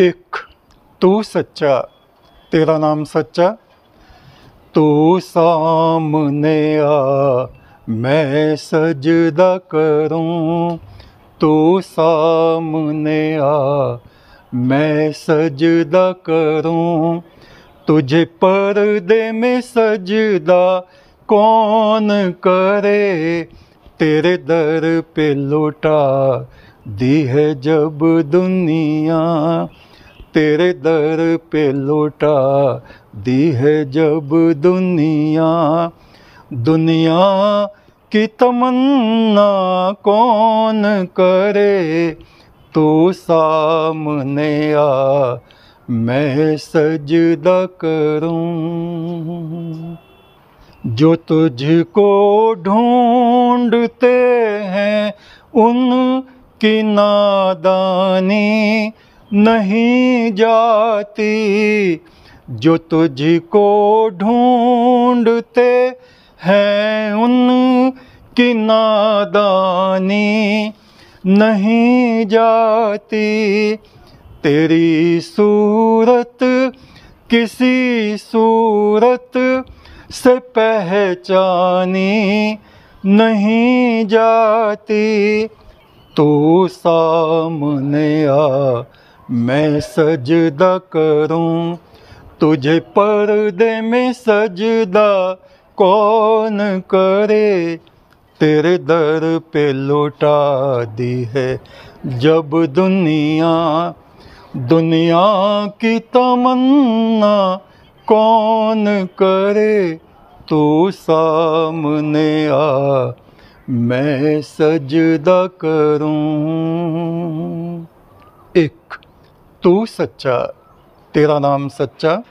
एक तू सच्चा तेरा नाम सच्चा तू सामने आ मैं सजदा करूं तू सामने आ मैं सजदा करूं तुझे पर्दे में सजदा कौन करे तेरे दर पे लोटा दी है जब दुनिया तेरे दर पे लोटा दी है जब दुनिया दुनिया की तमन्ना कौन करे तू सामने आ मैं सजदा करूं जो तुझको ढूंढते हैं उन कि नादानी नहीं जाती जो तुझको ढूंढते हैं उन कि नादानी नहीं जाती तेरी सूरत किसी सूरत से पहचानी नहीं जाती तू सामने आ मैं सजदा करूं तुझे पर्दे में सजदा कौन करे तेरे दर पे लौटा दी है जब दुनिया दुनिया की तमन्ना कौन करे तू सामने आ मैं सजदा करूं एक तू सच्चा तेरा नाम सच्चा